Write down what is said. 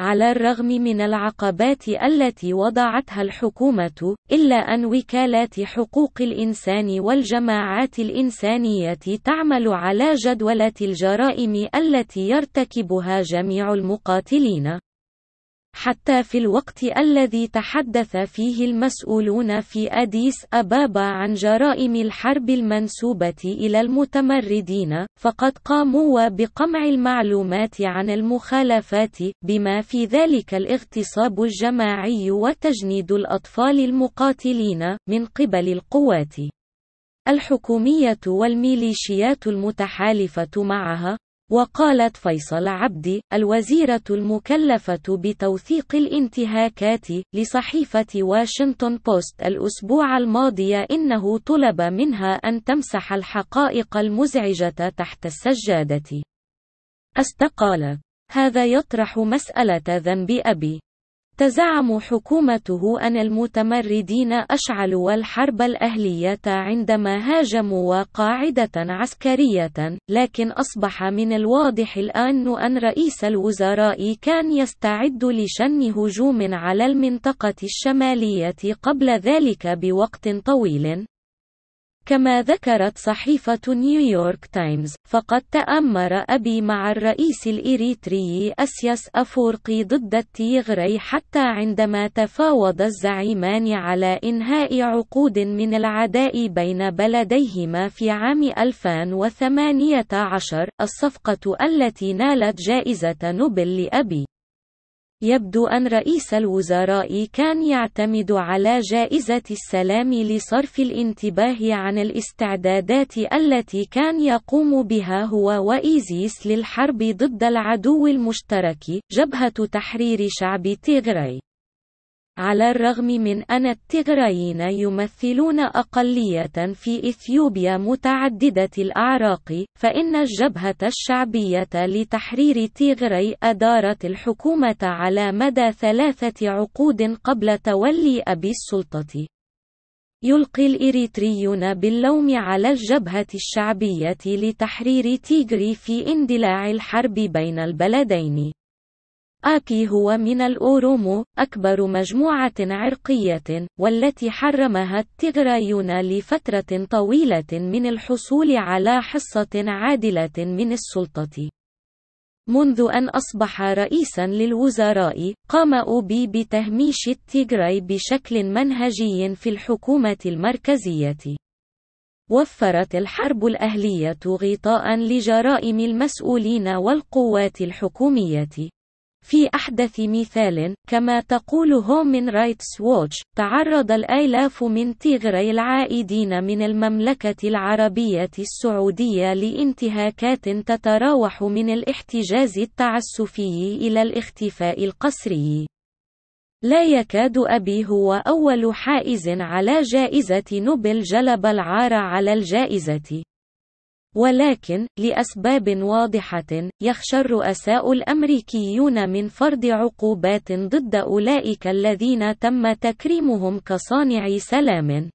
على الرغم من العقبات التي وضعتها الحكومة، إلا أن وكالات حقوق الإنسان والجماعات الإنسانية تعمل على جدولة الجرائم التي يرتكبها جميع المقاتلين. حتى في الوقت الذي تحدث فيه المسؤولون في أديس أبابا عن جرائم الحرب المنسوبة إلى المتمردين، فقد قاموا بقمع المعلومات عن المخالفات، بما في ذلك الاغتصاب الجماعي وتجنيد الأطفال المقاتلين من قبل القوات الحكومية والميليشيات المتحالفة معها، وقالت فيصل عبدي الوزيرة المكلفة بتوثيق الانتهاكات لصحيفة واشنطن بوست الأسبوع الماضي إنه طلب منها أن تمسح الحقائق المزعجة تحت السجادة استقالت هذا يطرح مسألة ذنب أبي تزعم حكومته أن المتمردين أشعلوا الحرب الأهلية عندما هاجموا قاعدة عسكرية، لكن أصبح من الواضح الآن أن رئيس الوزراء كان يستعد لشن هجوم على المنطقة الشمالية قبل ذلك بوقت طويل، كما ذكرت صحيفة نيويورك تايمز، فقد تآمر أبي مع الرئيس الإريتري أسياس أفورقي ضد التيغري حتى عندما تفاوض الزعيمان على إنهاء عقود من العداء بين بلديهما في عام 2018 الصفقة التي نالت جائزة نوبل لأبي يبدو أن رئيس الوزراء كان يعتمد على جائزة السلام لصرف الانتباه عن الاستعدادات التي كان يقوم بها هو وإيزيس للحرب ضد العدو المشترك، جبهة تحرير شعب تيغراي. على الرغم من أن التغرايين يمثلون أقلية في إثيوبيا متعددة الأعراق، فإن الجبهة الشعبية لتحرير تيغراي أدارت الحكومة على مدى ثلاثة عقود قبل تولي أبي السلطة. يلقي الإريتريون باللوم على الجبهة الشعبية لتحرير تيغري في اندلاع الحرب بين البلدين. آبي هو من الأورومو أكبر مجموعة عرقية والتي حرمها التيغرايون لفترة طويلة من الحصول على حصة عادلة من السلطة منذ أن أصبح رئيسا للوزراء قام أوبي بتهميش التيغراي بشكل منهجي في الحكومة المركزية وفرت الحرب الأهلية غطاء لجرائم المسؤولين والقوات الحكومية في أحدث مثال كما تقول هومن رايتس ووتش تعرض الآلاف من تيغري العائدين من المملكة العربية السعودية لانتهاكات تتراوح من الاحتجاز التعسفي إلى الاختفاء القسري لا يكاد أبي هو أول حائز على جائزة نوبل جلب العار على الجائزة ولكن لأسباب واضحة يخشى الرؤساء الأمريكيون من فرض عقوبات ضد أولئك الذين تم تكريمهم كصانعي سلام